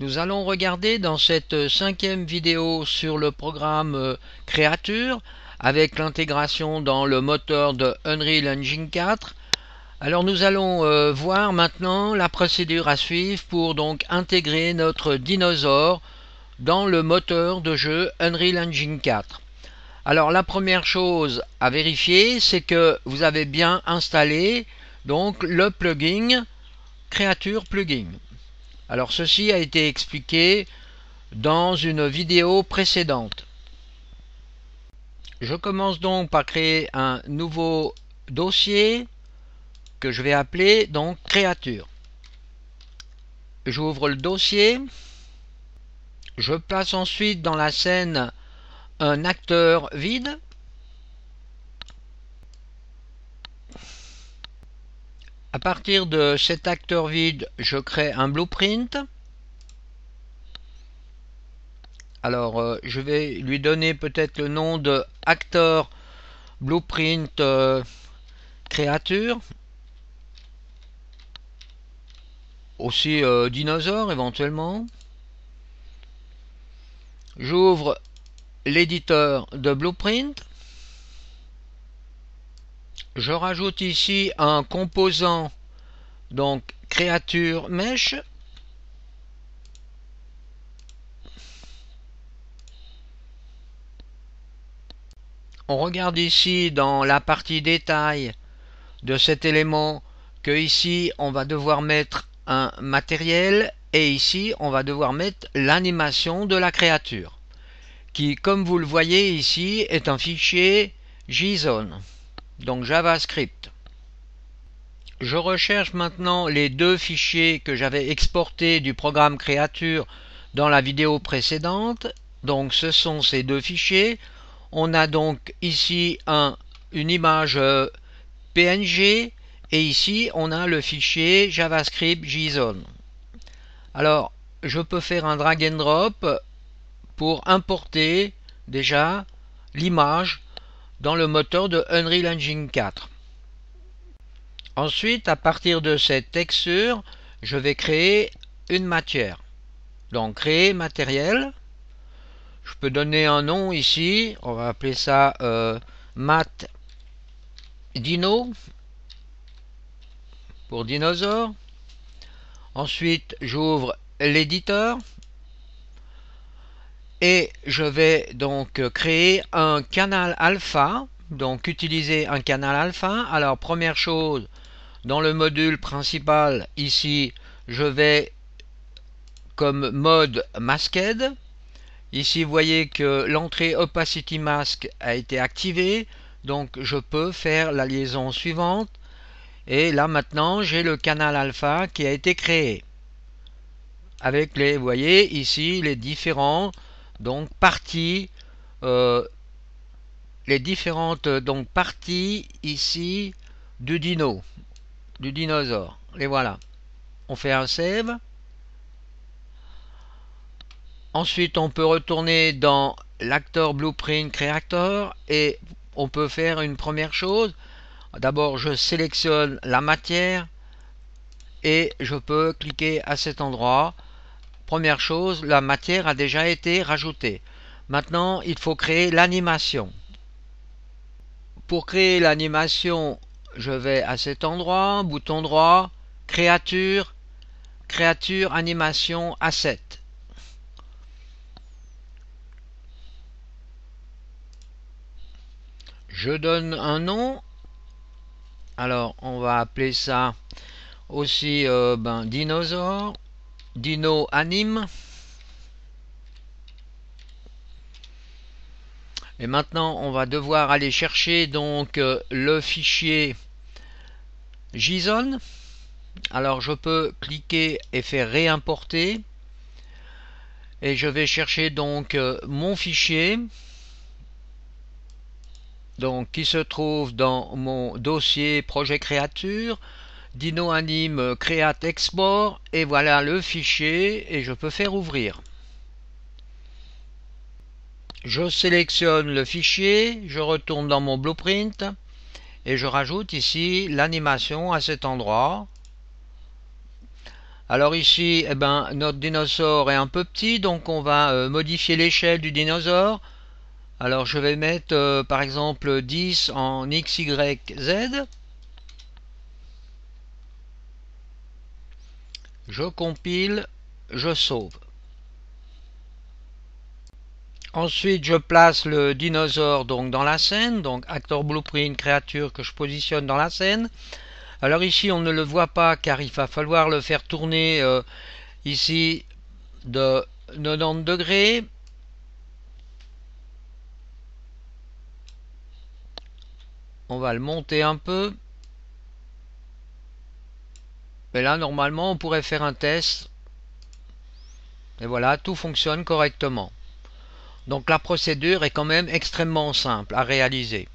Nous allons regarder dans cette cinquième vidéo sur le programme euh, Créature avec l'intégration dans le moteur de Unreal Engine 4. Alors nous allons euh, voir maintenant la procédure à suivre pour donc intégrer notre dinosaure dans le moteur de jeu Unreal Engine 4. Alors la première chose à vérifier c'est que vous avez bien installé donc le plugin Créature Plugin. Alors ceci a été expliqué dans une vidéo précédente. Je commence donc par créer un nouveau dossier que je vais appeler donc créature. J'ouvre le dossier. Je place ensuite dans la scène un acteur vide À partir de cet acteur vide, je crée un blueprint. Alors, euh, je vais lui donner peut-être le nom de acteur blueprint euh, créature. Aussi euh, dinosaure éventuellement. J'ouvre l'éditeur de blueprint je rajoute ici un composant donc créature mesh on regarde ici dans la partie détail de cet élément que ici on va devoir mettre un matériel et ici on va devoir mettre l'animation de la créature qui comme vous le voyez ici est un fichier JSON donc JavaScript. Je recherche maintenant les deux fichiers que j'avais exportés du programme Créature dans la vidéo précédente. Donc ce sont ces deux fichiers. On a donc ici une image euh, PNG et ici on a le fichier JavaScript JSON. Alors je peux faire un drag and drop pour importer déjà l'image dans le moteur de Unreal Engine 4. Ensuite, à partir de cette texture, je vais créer une matière. Donc créer matériel. Je peux donner un nom ici. On va appeler ça euh, mat dino pour dinosaure. Ensuite, j'ouvre l'éditeur et je vais donc créer un canal alpha donc utiliser un canal alpha alors première chose dans le module principal ici je vais comme mode masked ici vous voyez que l'entrée opacity mask a été activée donc je peux faire la liaison suivante et là maintenant j'ai le canal alpha qui a été créé avec les vous voyez ici les différents donc partie, euh, les différentes donc parties ici du dino, du dinosaure. Les voilà. On fait un save. Ensuite, on peut retourner dans l'acteur Blueprint Creator et on peut faire une première chose. D'abord, je sélectionne la matière et je peux cliquer à cet endroit. Première chose, la matière a déjà été rajoutée. Maintenant, il faut créer l'animation. Pour créer l'animation, je vais à cet endroit, bouton droit, créature, créature, animation, asset. Je donne un nom. Alors, on va appeler ça aussi euh, ben, dinosaure. Dino anime. Et maintenant, on va devoir aller chercher donc euh, le fichier JSON. Alors, je peux cliquer et faire réimporter. Et je vais chercher donc euh, mon fichier. Donc, qui se trouve dans mon dossier projet créature. Dino Anime euh, Create Export et voilà le fichier et je peux faire ouvrir. Je sélectionne le fichier, je retourne dans mon blueprint et je rajoute ici l'animation à cet endroit. Alors ici, eh ben, notre dinosaure est un peu petit, donc on va euh, modifier l'échelle du dinosaure. Alors je vais mettre euh, par exemple 10 en xyz z. Je compile, je sauve. Ensuite, je place le dinosaure donc dans la scène, donc actor, blueprint, créature que je positionne dans la scène. Alors ici, on ne le voit pas car il va falloir le faire tourner euh, ici de 90 degrés. On va le monter un peu. Mais là, normalement, on pourrait faire un test. Et voilà, tout fonctionne correctement. Donc la procédure est quand même extrêmement simple à réaliser.